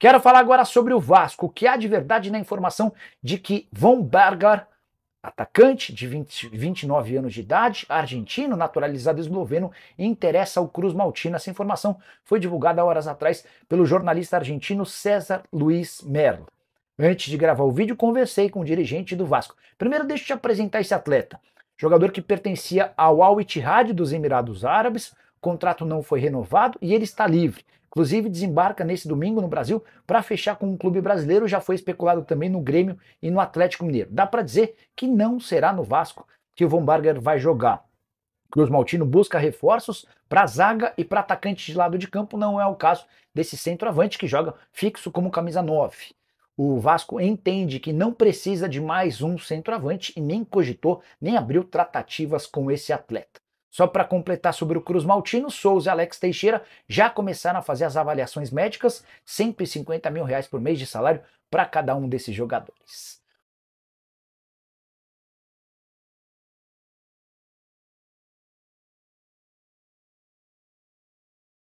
Quero falar agora sobre o Vasco, que há de verdade na informação de que Von Berger, atacante de 20, 29 anos de idade, argentino, naturalizado esloveno, interessa ao Cruz Maltina. Essa informação foi divulgada horas atrás pelo jornalista argentino César Luiz Merlo. Antes de gravar o vídeo, conversei com o dirigente do Vasco. Primeiro, deixa eu te apresentar esse atleta. Jogador que pertencia ao Al Ittihad dos Emirados Árabes, contrato não foi renovado e ele está livre. Inclusive, desembarca nesse domingo no Brasil para fechar com um clube brasileiro. Já foi especulado também no Grêmio e no Atlético Mineiro. Dá para dizer que não será no Vasco que o Von Barger vai jogar. Cruz Maltino busca reforços para zaga e para atacante de lado de campo. Não é o caso desse centroavante que joga fixo como camisa 9. O Vasco entende que não precisa de mais um centroavante e nem cogitou, nem abriu tratativas com esse atleta. Só para completar sobre o Cruz Maltino, Souza e Alex Teixeira já começaram a fazer as avaliações médicas, 150 mil reais por mês de salário para cada um desses jogadores.